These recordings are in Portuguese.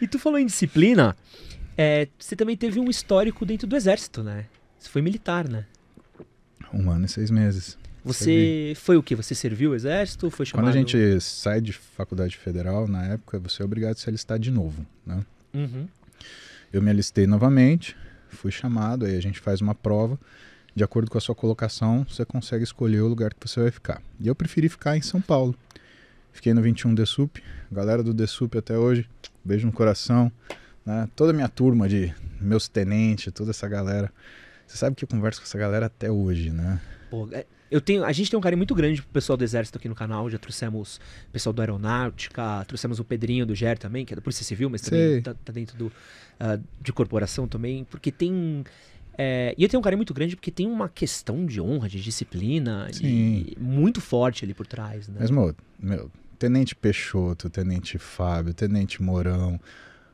E tu falou em disciplina, é, você também teve um histórico dentro do exército, né? Você foi militar, né? Um ano e seis meses. Você Servi. foi o que? Você serviu o exército? Foi chamado... Quando a gente sai de faculdade federal, na época, você é obrigado a se alistar de novo, né? Uhum. Eu me alistei novamente, fui chamado, aí a gente faz uma prova. De acordo com a sua colocação, você consegue escolher o lugar que você vai ficar. E eu preferi ficar em São Paulo. Fiquei no 21 DSUP, galera do DSUP até hoje, beijo no coração. Né? Toda a minha turma de meus tenentes, toda essa galera. Você sabe que eu converso com essa galera até hoje, né? Pô, é, eu tenho, a gente tem um carinho muito grande pro pessoal do Exército aqui no canal. Já trouxemos o pessoal do Aeronáutica, trouxemos o Pedrinho do GER também, que é da Polícia Civil, mas também tá, tá, dentro do, uh, de corporação também, porque tem é, e eu tenho um carinho muito grande porque tem uma questão de honra, de disciplina muito forte ali por trás. Né? Mas, meu, meu, Tenente Peixoto, Tenente Fábio, Tenente Mourão,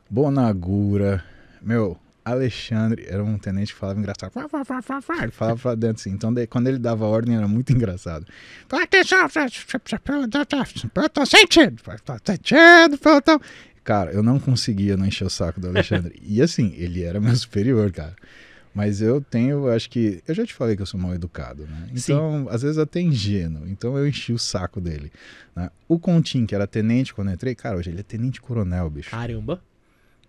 Bonagura, meu, Alexandre era um tenente que falava engraçado. Ele falava pra dentro assim. Então, daí, quando ele dava ordem, era muito engraçado. pelotão sentido, sentido, pelotão. Cara, eu não conseguia não encher o saco do Alexandre. E assim, ele era meu superior, cara. Mas eu tenho, acho que. Eu já te falei que eu sou mal educado, né? Então, Sim. às vezes até ingênuo. Então eu enchi o saco dele. Né? O Contin, que era tenente quando eu entrei, cara, hoje ele é tenente coronel, bicho. Caramba!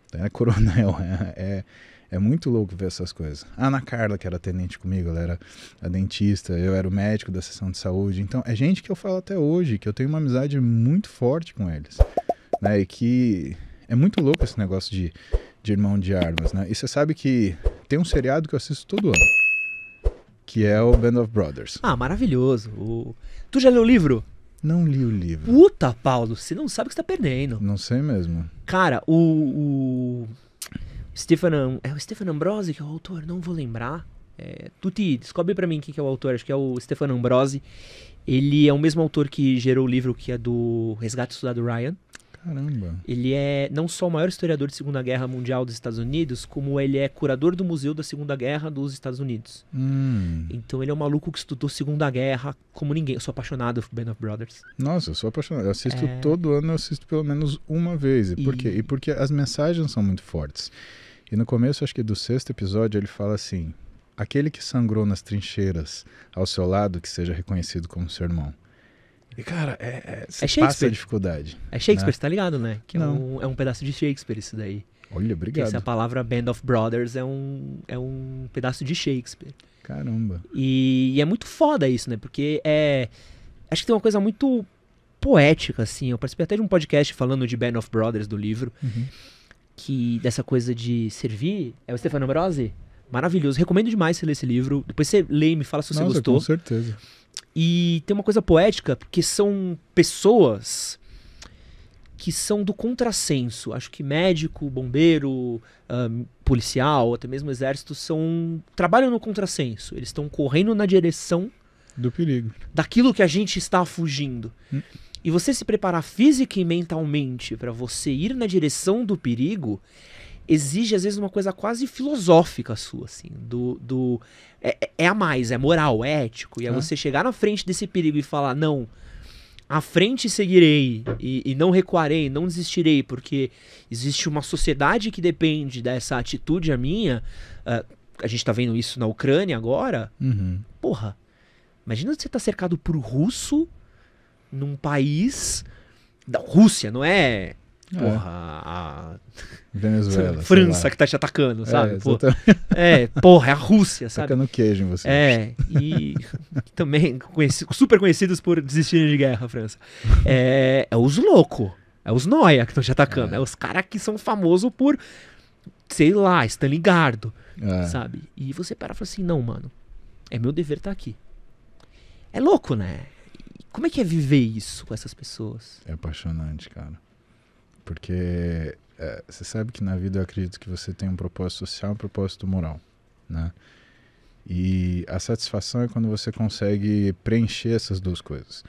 Então, é coronel, é, é, é, muito louco ver essas coisas. A Ana Carla, que era tenente comigo, ela era a dentista, eu era o médico da sessão de saúde. Então, é gente que eu falo até hoje, que eu tenho uma amizade muito forte com eles. Né? E que é muito louco esse negócio de, de irmão de armas, né? E você sabe que tem um seriado que eu assisto todo ano, que é o Band of Brothers. Ah, maravilhoso. O... Tu já leu o livro? Não li o livro. Puta, Paulo, você não sabe o que você tá perdendo. Não sei mesmo. Cara, o, o... Stephen, é o Stefan Ambrose que é o autor, não vou lembrar. É, Tuti, descobre para mim quem que é o autor, acho que é o Stefan Ambrose. Ele é o mesmo autor que gerou o livro que é do Resgate do Soldado Ryan. Caramba. Ele é não só o maior historiador de Segunda Guerra Mundial dos Estados Unidos, como ele é curador do Museu da Segunda Guerra dos Estados Unidos. Hum. Então ele é um maluco que estudou Segunda Guerra como ninguém. Eu sou apaixonado por Band of Brothers. Nossa, eu sou apaixonado. Eu assisto é... todo ano, eu assisto pelo menos uma vez. E, e... por quê? E porque as mensagens são muito fortes. E no começo, acho que do sexto episódio, ele fala assim: aquele que sangrou nas trincheiras ao seu lado, que seja reconhecido como seu irmão. E, cara, é, é, é Shakespeare. dificuldade. É Shakespeare, né? tá ligado, né? Que é um, é um pedaço de Shakespeare isso daí. Olha, obrigado. Essa palavra Band of Brothers é um, é um pedaço de Shakespeare. Caramba. E, e, é muito foda isso, né? Porque é. Acho que tem uma coisa muito poética, assim. Eu participei até de um podcast falando de Band of Brothers do livro. Uhum. Que dessa coisa de servir. É o Stefano Ambrosi? Maravilhoso. Recomendo demais você ler esse livro. Depois você lê e me fala se Nossa, você gostou. Com certeza. E tem uma coisa poética, porque são pessoas que são do contrassenso. Acho que médico, bombeiro, um, policial, até mesmo exército, são trabalham no contrassenso. Eles estão correndo na direção do perigo, daquilo que a gente está fugindo. Hum. E você se preparar física e mentalmente para você ir na direção do perigo exige às vezes uma coisa quase filosófica sua, assim, do, do é, é, é a mais, é moral, é ético, e é, é você chegar na frente desse perigo e falar não, à frente seguirei e, e, não recuarei, não desistirei, porque existe uma sociedade que depende dessa atitude a minha. Uh, a gente tá vendo isso na Ucrânia agora. Uhum. Porra, imagina você tá cercado por russo num país da Rússia, não é é. Porra, a. Venezuela. França que tá te atacando, é, sabe? É, é porra, é a Rússia, sabe? Atacando queijo em você. É, e também conheci, super conhecidos por desistirem de guerra, a França. É, é os loucos, é os noia que estão te atacando, é, é os caras que são famosos por, sei lá, Stanley Gardo, é. sabe? E você para e fala assim: não, mano, é meu dever estar tá aqui. É louco, né? Como é que é viver isso com essas pessoas? É apaixonante, cara. Porque é, você sabe que na vida eu acredito que você tem um propósito social um propósito moral, né? E a satisfação é quando você consegue preencher essas duas coisas.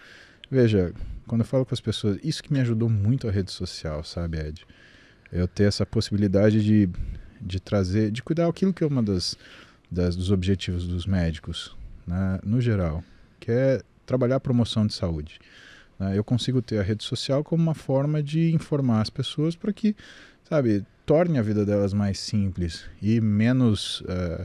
Veja, quando eu falo com as pessoas, isso que me ajudou muito a rede social, sabe, Ed? Eu ter essa possibilidade de, de trazer, de cuidar aquilo que é uma das, das dos objetivos dos médicos, né, no geral, que é trabalhar a promoção de saúde. Né? Eu consigo ter a rede social como uma forma de informar as pessoas para que, sabe, torne a vida delas mais simples e menos uh,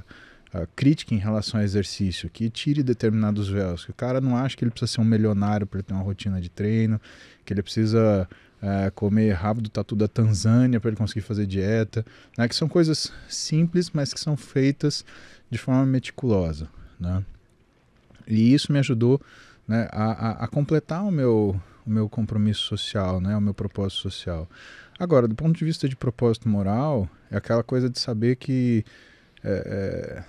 uh, crítica em relação ao exercício, que tire determinados véus, que o cara não acha que ele precisa ser um milionário para ter uma rotina de treino, que ele precisa uh, comer rápido tatu tá da Tanzânia para ele conseguir fazer dieta, né? que são coisas simples, mas que são feitas de forma meticulosa. Né? E isso me ajudou né, a, a, a completar o meu, o meu compromisso social, né, o meu propósito social. Agora, do ponto de vista de propósito moral, é aquela coisa de saber que é, é,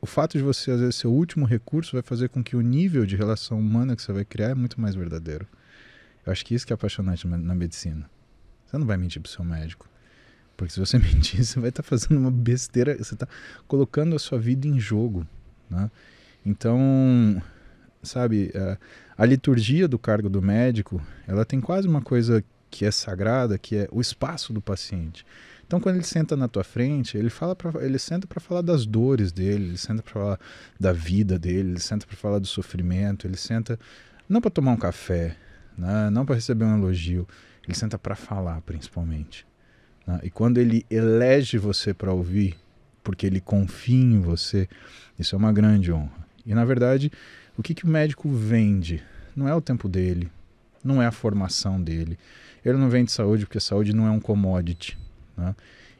o fato de você, às vezes, ser o último recurso vai fazer com que o nível de relação humana que você vai criar é muito mais verdadeiro. Eu acho que isso que é apaixonante na medicina. Você não vai mentir o seu médico. Porque se você mentir, você vai estar tá fazendo uma besteira, você está colocando a sua vida em jogo. Né? Então, sabe, a, é, a liturgia do cargo do médico, ela tem quase uma coisa que é sagrada, que é o espaço do paciente. Então, quando ele senta na tua frente, ele fala, pra, ele senta para falar das dores dele, ele senta para falar da vida dele, ele senta para falar do sofrimento, ele senta não para tomar um café, né? não para receber um elogio, ele senta para falar, principalmente. Né? E quando ele elege você para ouvir, porque ele confia em você, isso é uma grande honra. E na verdade, o que, que o médico vende? Não é o tempo dele, não é a formação dele. Ele não vende saúde porque saúde não é um commodity. Né?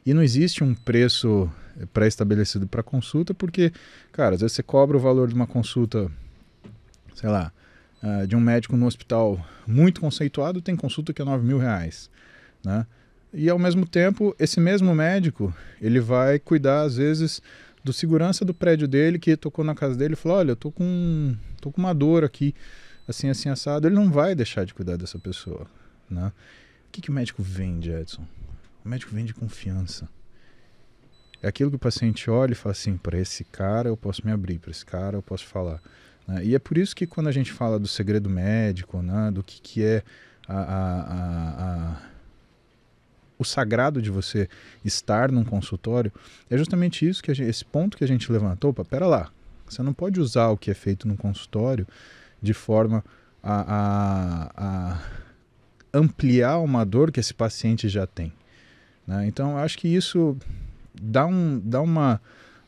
E não existe um preço eh, pré-estabelecido para consulta, porque, cara, às vezes você cobra o valor de uma consulta, sei lá, ah, de um médico no hospital muito conceituado, tem consulta que é 9 mil reais. Né? E ao mesmo tempo, esse mesmo médico, ele vai cuidar, às vezes, do segurança do prédio dele que tocou na casa dele e falou: Olha, eu tô com, tô com uma dor aqui, assim, assim, assado. Ele não vai deixar de cuidar dessa pessoa. Né? O que, que o médico vende, Edson? O médico vende confiança. É aquilo que o paciente olha e fala assim: para esse cara eu posso me abrir, para esse cara eu posso falar. Né? E é por isso que quando a gente fala do segredo médico, né, do que, que é a, a, a, a o sagrado de você estar num consultório, é justamente isso que gente, esse ponto que a gente levantou, opa, pera lá, você não pode usar o que é feito no consultório de forma a, a, a ampliar uma dor que esse paciente já tem. Né? Então, acho que isso dá, um, dá uma,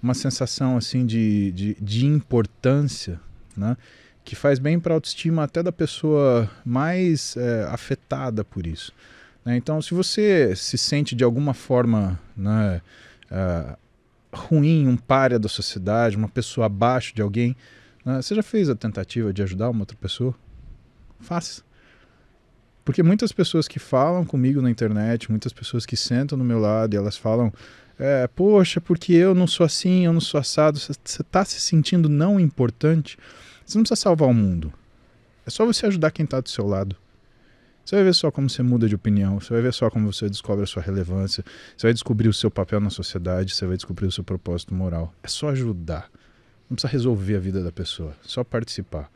uma sensação assim de, de, de importância, né? que faz bem para a autoestima até da pessoa mais é, afetada por isso. Né? Então, se você se sente de alguma forma né, uh, ruim, um páreo da sociedade, uma pessoa abaixo de alguém, né, você já fez a tentativa de ajudar uma outra pessoa? Faça. Porque muitas pessoas que falam comigo na internet, muitas pessoas que sentam no meu lado e elas falam: é, Poxa, porque eu não sou assim, eu não sou assado. Você está se sentindo não importante. Você não precisa salvar o mundo. É só você ajudar quem está do seu lado. Você vai ver só como você muda de opinião, você vai ver só como você descobre a sua relevância, você vai descobrir o seu papel na sociedade, você vai descobrir o seu propósito moral. É só ajudar. Não precisa resolver a vida da pessoa, é só participar.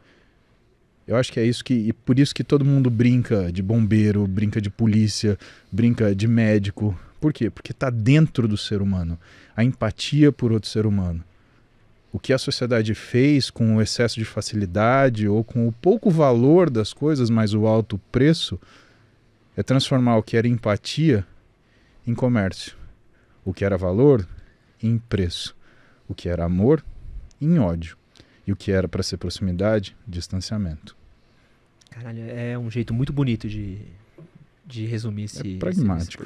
Eu acho que é isso que. E por isso que todo mundo brinca de bombeiro, brinca de polícia, brinca de médico. Por quê? Porque está dentro do ser humano. A empatia por outro ser humano o que a sociedade fez com o excesso de facilidade ou com o pouco valor das coisas, mas o alto preço, é transformar o que era empatia em comércio, o que era valor em preço, o que era amor em ódio e o que era para ser proximidade, distanciamento. Caralho, é um jeito muito bonito de de resumir esse. É pragmático.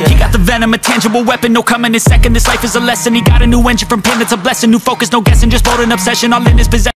He got the venom, a tangible weapon, no coming in second. This life is a lesson. He got a new engine from pain, it's a blessing. New focus, no guessing, just bold an obsession, all in his possession.